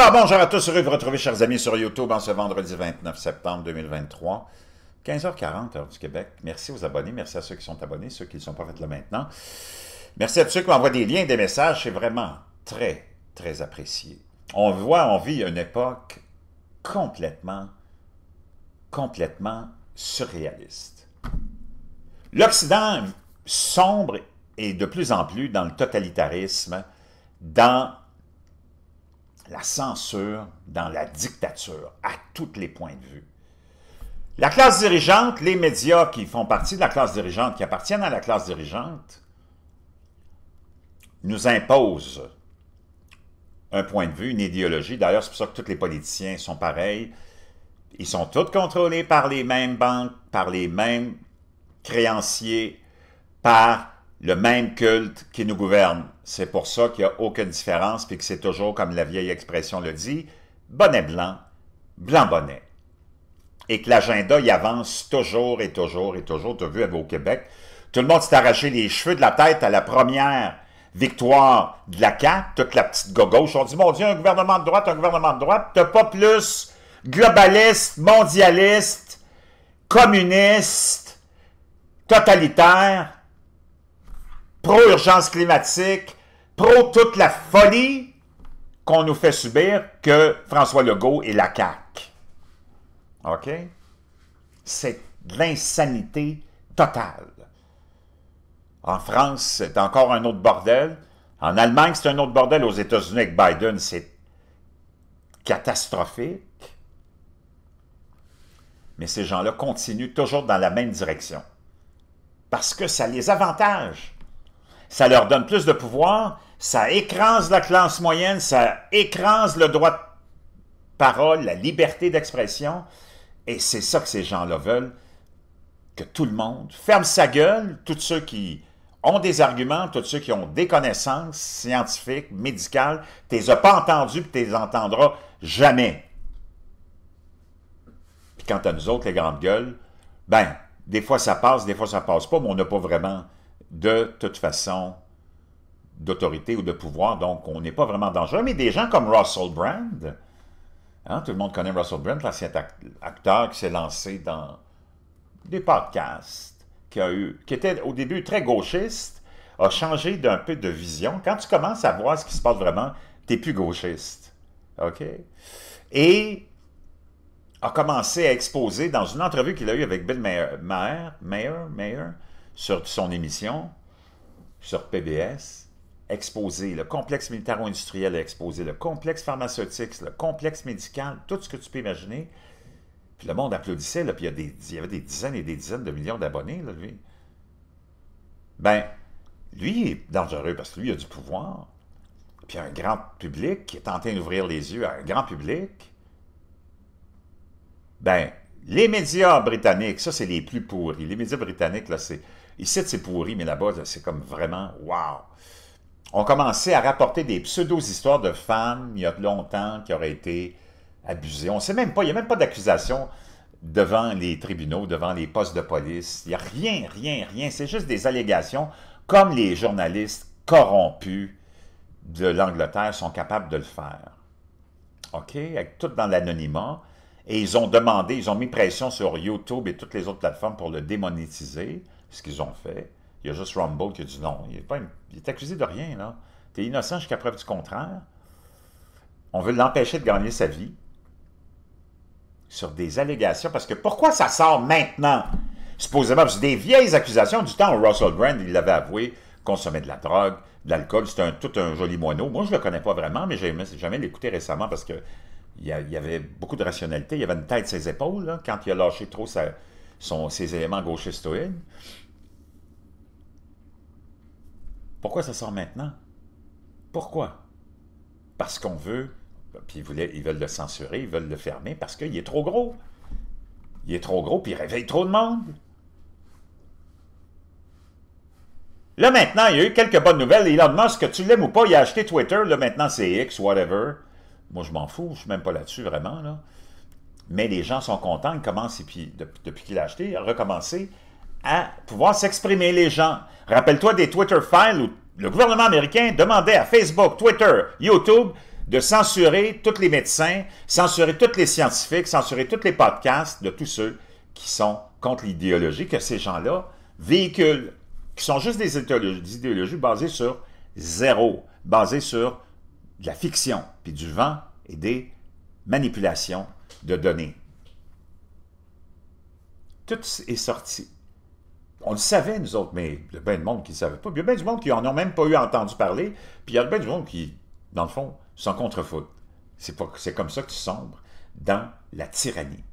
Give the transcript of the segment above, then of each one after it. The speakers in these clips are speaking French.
Alors bonjour à tous, heureux de vous retrouver chers amis sur YouTube en ce vendredi 29 septembre 2023. 15h40 heure du Québec. Merci aux abonnés, merci à ceux qui sont abonnés, ceux qui ne sont pas faits là maintenant. Merci à ceux qui m'envoient des liens, des messages, c'est vraiment très, très apprécié. On voit, on vit une époque complètement, complètement surréaliste. L'Occident sombre et de plus en plus dans le totalitarisme, dans la censure dans la dictature, à tous les points de vue. La classe dirigeante, les médias qui font partie de la classe dirigeante, qui appartiennent à la classe dirigeante, nous imposent un point de vue, une idéologie. D'ailleurs, c'est pour ça que tous les politiciens sont pareils. Ils sont tous contrôlés par les mêmes banques, par les mêmes créanciers, par le même culte qui nous gouverne. C'est pour ça qu'il n'y a aucune différence, puis que c'est toujours, comme la vieille expression le dit, bonnet blanc, blanc bonnet. Et que l'agenda y avance toujours et toujours et toujours. Tu as vu au Québec, tout le monde s'est arraché les cheveux de la tête à la première victoire de la CAQ, toute la petite gauche. On dit, mon Dieu, un gouvernement de droite, un gouvernement de droite, tu n'as pas plus globaliste, mondialiste, communiste, totalitaire pro-urgence climatique, pro toute la folie qu'on nous fait subir que François Legault et la CAQ. OK? C'est de l'insanité totale. En France, c'est encore un autre bordel. En Allemagne, c'est un autre bordel. Aux États-Unis, avec Biden, c'est catastrophique. Mais ces gens-là continuent toujours dans la même direction. Parce que ça les avantage ça leur donne plus de pouvoir, ça écrase la classe moyenne, ça écrase le droit de parole, la liberté d'expression, et c'est ça que ces gens-là veulent, que tout le monde ferme sa gueule, tous ceux qui ont des arguments, tous ceux qui ont des connaissances scientifiques, médicales, tu les as pas entendus, et tu les entendras jamais. Puis quant à nous autres, les grandes gueules, ben, des fois ça passe, des fois ça passe pas, mais on n'a pas vraiment de toute façon d'autorité ou de pouvoir, donc on n'est pas vraiment dangereux. Mais des gens comme Russell Brand, hein, tout le monde connaît Russell Brand, l'ancien acteur qui s'est lancé dans des podcasts, qui, a eu, qui était au début très gauchiste, a changé d'un peu de vision. Quand tu commences à voir ce qui se passe vraiment, tu n'es plus gauchiste. OK? Et a commencé à exposer dans une entrevue qu'il a eue avec Bill Mayer, Mayer, Mayer sur son émission, sur PBS, exposé le complexe militaro-industriel est exposé, le complexe pharmaceutique, le complexe médical, tout ce que tu peux imaginer. Puis le monde applaudissait, là, puis il y, des, avait des dizaines et des dizaines de millions d'abonnés, lui. Ben, lui il est dangereux parce que lui, il a du pouvoir. Puis un grand public qui est tenté d'ouvrir les yeux à un grand public. Ben, les médias britanniques, ça, c'est les plus pourris. Les médias britanniques, là, c'est Ici, c'est pourri, mais là-bas, c'est comme vraiment wow. On commençait à rapporter des pseudo-histoires de femmes, il y a longtemps, qui auraient été abusées. On ne sait même pas, il n'y a même pas d'accusation devant les tribunaux, devant les postes de police. Il n'y a rien, rien, rien. C'est juste des allégations, comme les journalistes corrompus de l'Angleterre sont capables de le faire. OK? Avec tout dans l'anonymat. Et ils ont demandé, ils ont mis pression sur YouTube et toutes les autres plateformes pour le démonétiser ce qu'ils ont fait. Il y a juste Rumble qui a dit non. Il est, pas, il est accusé de rien, là. T'es innocent jusqu'à preuve du contraire. On veut l'empêcher de gagner sa vie sur des allégations. Parce que pourquoi ça sort maintenant? Supposément, c'est des vieilles accusations du temps où Russell Brand, il l'avait avoué, consommait de la drogue, de l'alcool. C'était un, tout un joli moineau. Moi, je le connais pas vraiment, mais j'ai jamais l'écouté récemment parce que il y, avait beaucoup de rationalité. Il y avait une tête ses épaules. Là, quand il a lâché trop sa, sont ces éléments gauchistoïdes. Pourquoi ça sort maintenant? Pourquoi? Parce qu'on veut, puis ils, veulent le censurer, ils veulent le fermer, parce qu'il est trop gros. Il est trop gros, puis il réveille trop de monde. Là, maintenant, il y a eu quelques bonnes nouvelles. il Elon ce que tu l'aimes ou pas, il a acheté Twitter. Là, maintenant, c'est X, whatever. Moi, je m'en fous. Je ne suis même pas là-dessus, vraiment. Là. Mais les gens sont contents, ils commencent, puis, depuis, qu'il a acheté, à recommencer à pouvoir s'exprimer, les gens. Rappelle-toi des Twitter files où le gouvernement américain demandait à Facebook, Twitter, YouTube de censurer tous les médecins, censurer tous les scientifiques, censurer tous les podcasts de tous ceux qui sont contre l'idéologie que ces gens-là véhiculent, qui sont juste des des idéologies basées sur zéro, basées sur de la fiction, puis du vent et des manipulation de données. Tout est sorti. On le savait, nous autres, mais il y a bien du monde qui ne savait pas. il y a bien du monde qui n'en ont même pas eu entendu parler. Puis il y a bien du monde qui, dans le fond, contre faute C'est comme ça que tu sombres dans la tyrannie.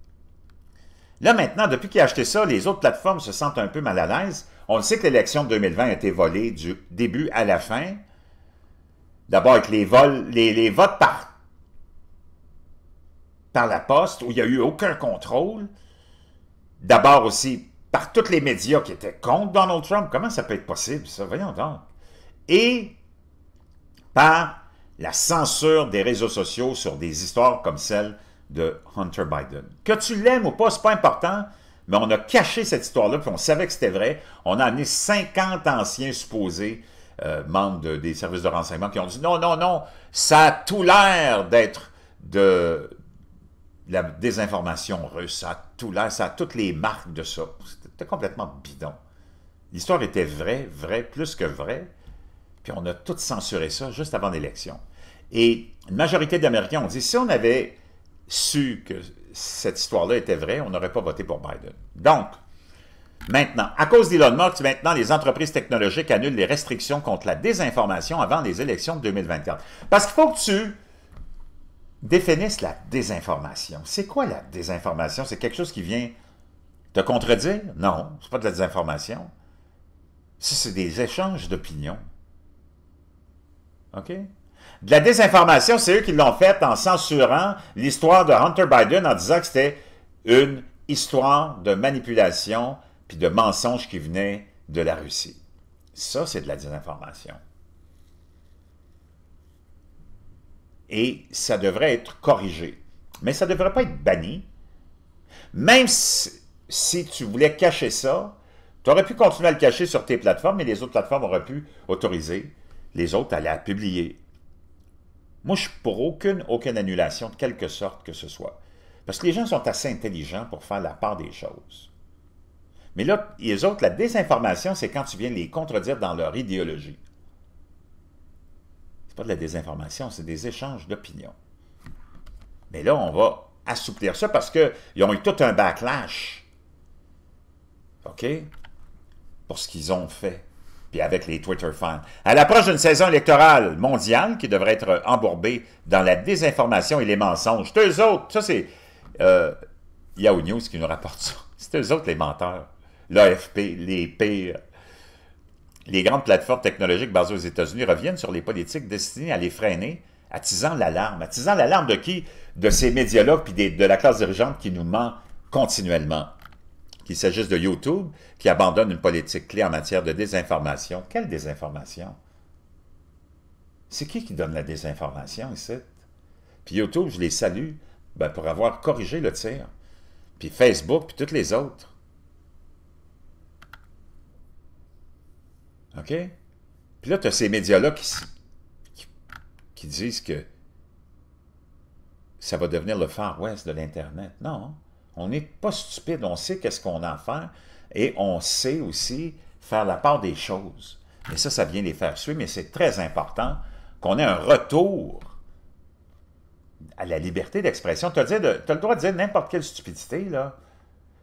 Là, maintenant, depuis qu'il a acheté ça, les autres plateformes se sentent un peu mal à l'aise. On le sait que l'élection de 2020 a été volée du début à la fin. D'abord avec les, vols, les, les votes par par la poste, où il n'y a eu aucun contrôle. D'abord aussi par tous les médias qui étaient contre Donald Trump. Comment ça peut être possible, ça? Voyons donc. Et par la censure des réseaux sociaux sur des histoires comme celle de Hunter Biden. Que tu l'aimes ou pas, ce n'est pas important, mais on a caché cette histoire-là, puis on savait que c'était vrai. On a amené 50 anciens supposés euh, membres des services de renseignement qui ont dit « Non, non, non, ça a tout l'air d'être de, la désinformation russe, ça a tout là, ça a toutes les marques de ça. C'était complètement bidon. L'histoire était vraie, vraie, plus que vraie, puis on a tout censuré ça juste avant l'élection. Et une majorité d'Américains ont dit, si on avait su que cette histoire-là était vraie, on n'aurait pas voté pour Biden. Donc, maintenant, à cause d'Elon Musk, maintenant, les entreprises technologiques annulent les restrictions contre la désinformation avant les élections de 2024. Parce qu'il faut que tu définissent la désinformation. C'est quoi la désinformation? C'est quelque chose qui vient te contredire? Non, c'est pas de la désinformation. Ça, c'est des échanges d'opinions. OK? De la désinformation, c'est eux qui l'ont faite en censurant l'histoire de Hunter Biden en disant que c'était une histoire de manipulation puis de mensonges qui venaient de la Russie. Ça, c'est de la désinformation. et ça devrait être corrigé. Mais ça ne devrait pas être banni. Même si, tu voulais cacher ça, tu aurais pu continuer à le cacher sur tes plateformes et les autres plateformes auraient pu autoriser les autres à la publier. Moi, je suis pour aucune, aucune annulation, de quelque sorte que ce soit. Parce que les gens sont assez intelligents pour faire la part des choses. Mais là, les autres, la désinformation, c'est quand tu viens les contredire dans leur idéologie pas de la désinformation, c'est des échanges d'opinions. Mais là, on va assouplir ça parce qu'ils ont eu tout un backlash. OK? Pour ce qu'ils ont fait. Puis avec les Twitter fans. À l'approche d'une saison électorale mondiale qui devrait être embourbée dans la désinformation et les mensonges. C'est eux autres. Ça, c'est euh, Yahoo News qui nous rapporte ça. C'est eux autres les menteurs. L'AFP, les pires les grandes plateformes technologiques basées aux États-Unis reviennent sur les politiques destinées à les freiner, attisant l'alarme. Attisant l'alarme de qui? De ces médias-là, puis de la classe dirigeante qui nous ment continuellement. Qu'il s'agisse de YouTube, qui abandonne une politique clé en matière de désinformation. Quelle désinformation? C'est qui qui donne la désinformation ici? Puis YouTube, je les salue ben, pour avoir corrigé le tir. Puis Facebook, puis toutes les autres. OK? Puis là, tu as ces médias-là qui, disent que ça va devenir le Far West de l'Internet. Non, on n'est pas stupide, on sait qu'est-ce qu'on a fait et on sait aussi faire la part des choses. Mais ça, ça vient les faire suivre, mais c'est très important qu'on ait un retour à la liberté d'expression. Tu as, as, le droit de dire n'importe quelle stupidité, là.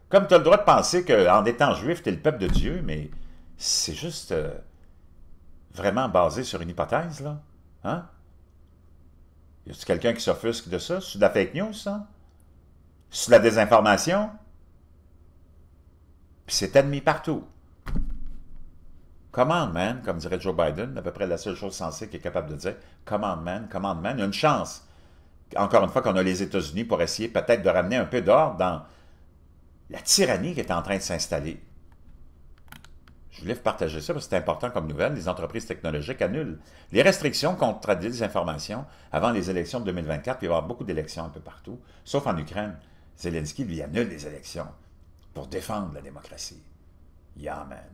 Comme tu as le droit de penser qu'en étant juif, tu es le peuple de Dieu, mais c'est juste euh, vraiment basé sur une hypothèse, là. Hein? Y a quelqu'un qui s'offusque de ça? C'est de la fake news, ça? C'est de la désinformation? Puis c'est admis partout. Command man, comme dirait Joe Biden, à peu près la seule chose sensée qu'il est capable de dire, command man, command man, une chance. Encore une fois qu'on a les États-Unis pour essayer peut-être de ramener un peu d'ordre dans la tyrannie qui est en train de s'installer. Je voulais vous partager ça parce que c'est important comme nouvelle. Les entreprises technologiques annulent les restrictions contre la désinformation avant les élections de 2024. Puis il va y avoir beaucoup d'élections un peu partout, sauf en Ukraine. Zelensky, lui, annule les élections pour défendre la démocratie. Yamen.